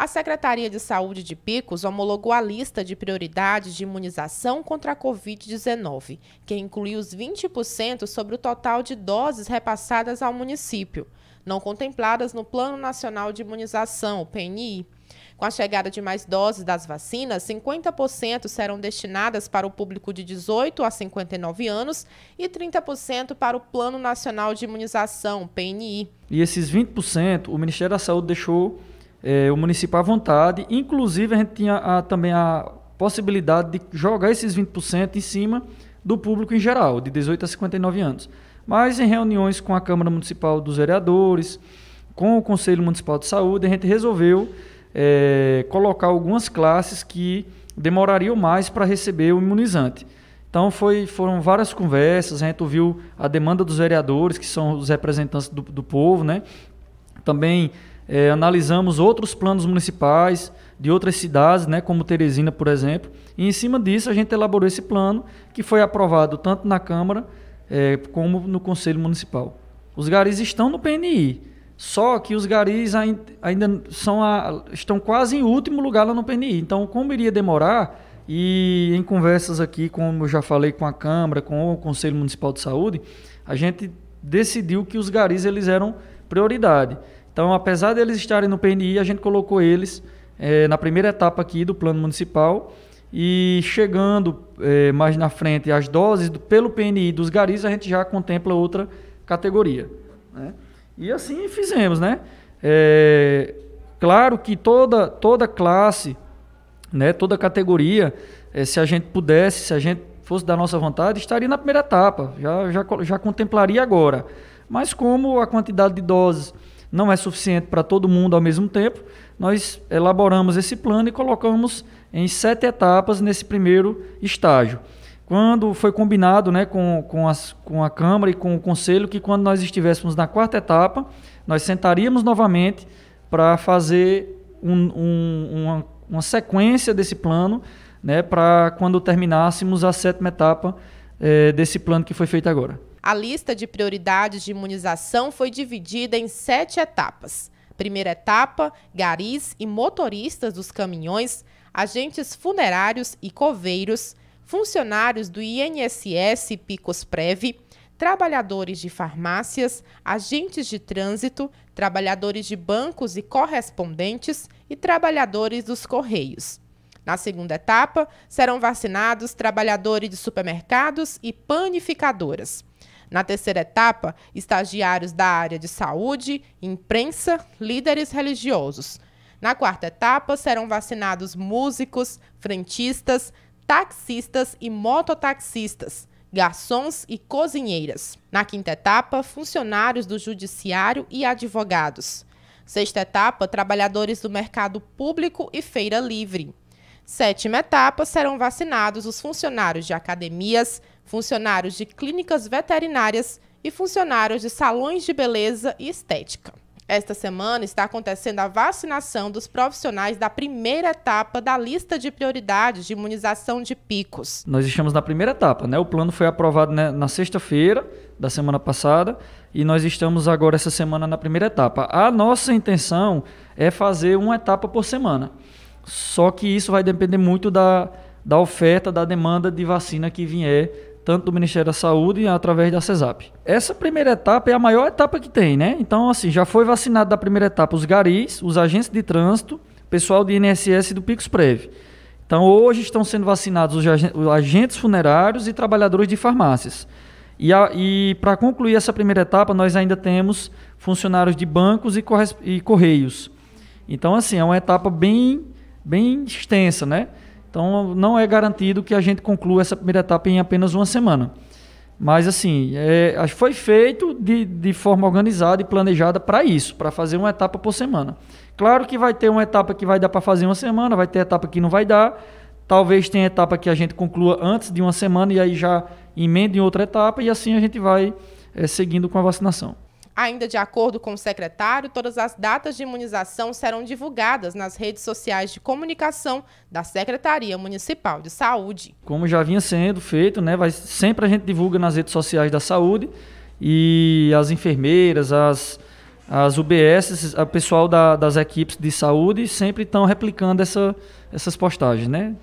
A Secretaria de Saúde de Picos homologou a lista de prioridades de imunização contra a Covid-19, que inclui os 20% sobre o total de doses repassadas ao município, não contempladas no Plano Nacional de Imunização, PNI. Com a chegada de mais doses das vacinas, 50% serão destinadas para o público de 18 a 59 anos e 30% para o Plano Nacional de Imunização, PNI. E esses 20%, o Ministério da Saúde deixou é, o município à vontade. Inclusive, a gente tinha a, também a possibilidade de jogar esses 20% em cima do público em geral, de 18 a 59 anos. Mas em reuniões com a Câmara Municipal dos Vereadores, com o Conselho Municipal de Saúde, a gente resolveu é, colocar algumas classes que demorariam mais para receber o imunizante. Então foi, foram várias conversas, a gente ouviu a demanda dos vereadores, que são os representantes do, do povo, né? Também é, analisamos outros planos municipais de outras cidades, né, como Teresina, por exemplo, e em cima disso a gente elaborou esse plano que foi aprovado tanto na Câmara é, como no Conselho Municipal. Os garis estão no PNI, só que os garis ainda, são a, estão quase em último lugar lá no PNI. Então, como iria demorar? E em conversas aqui, como eu já falei com a Câmara, com o Conselho Municipal de Saúde, a gente decidiu que os garis eles eram prioridade. Então, apesar deles estarem no PNI, a gente colocou eles é, na primeira etapa aqui do plano municipal e chegando é, mais na frente as doses do, pelo PNI dos garis, a gente já contempla outra categoria. Né? E assim fizemos, né? É, claro que toda, toda classe, né, toda categoria, é, se a gente pudesse, se a gente fosse da nossa vontade, estaria na primeira etapa, já, já, já contemplaria agora. Mas como a quantidade de doses não é suficiente para todo mundo ao mesmo tempo. Nós elaboramos esse plano e colocamos em sete etapas nesse primeiro estágio. Quando foi combinado né, com, com, as, com a Câmara e com o Conselho que quando nós estivéssemos na quarta etapa, nós sentaríamos novamente para fazer um, um, uma, uma sequência desse plano né, para quando terminássemos a sétima etapa eh, desse plano que foi feito agora. A lista de prioridades de imunização foi dividida em sete etapas. Primeira etapa: garis e motoristas dos caminhões, agentes funerários e coveiros, funcionários do INSS e Prev, trabalhadores de farmácias, agentes de trânsito, trabalhadores de bancos e correspondentes e trabalhadores dos correios. Na segunda etapa, serão vacinados trabalhadores de supermercados e panificadoras. Na terceira etapa, estagiários da área de saúde, imprensa, líderes religiosos. Na quarta etapa, serão vacinados músicos, frentistas, taxistas e mototaxistas, garçons e cozinheiras. Na quinta etapa, funcionários do judiciário e advogados. Sexta etapa, trabalhadores do mercado público e feira livre. Sétima etapa: serão vacinados os funcionários de academias, funcionários de clínicas veterinárias e funcionários de salões de beleza e estética. Esta semana está acontecendo a vacinação dos profissionais da primeira etapa da lista de prioridades de imunização de picos. Nós estamos na primeira etapa, né? O plano foi aprovado né, na sexta-feira da semana passada e nós estamos agora essa semana na primeira etapa. A nossa intenção é fazer uma etapa por semana. Só que isso vai depender muito da, da oferta, da demanda de vacina que vier, tanto do Ministério da Saúde e através da CESAP. Essa primeira etapa é a maior etapa que tem, né? Então, assim, já foi vacinado da primeira etapa os garis, os agentes de trânsito, pessoal do INSS e do Picos Prev. Então, hoje estão sendo vacinados os agentes funerários e trabalhadores de farmácias. E, e para concluir essa primeira etapa, nós ainda temos funcionários de bancos e, correios. Então, assim, é uma etapa bem bem extensa, né? Então não é garantido que a gente conclua essa primeira etapa em apenas uma semana. Mas assim, é, foi feito de, de forma organizada e planejada para isso, para fazer uma etapa por semana. Claro que vai ter uma etapa que vai dar para fazer uma semana, vai ter etapa que não vai dar. Talvez tenha etapa que a gente conclua antes de uma semana e aí já emenda em outra etapa e assim a gente vai é, seguindo com a vacinação. Ainda de acordo com o secretário, todas as datas de imunização serão divulgadas nas redes sociais de comunicação da Secretaria Municipal de Saúde. Como já vinha sendo feito, né, vai, sempre a gente divulga nas redes sociais da saúde e as enfermeiras, as, as UBS, o pessoal da, das equipes de saúde sempre estão replicando essa, essas postagens, né?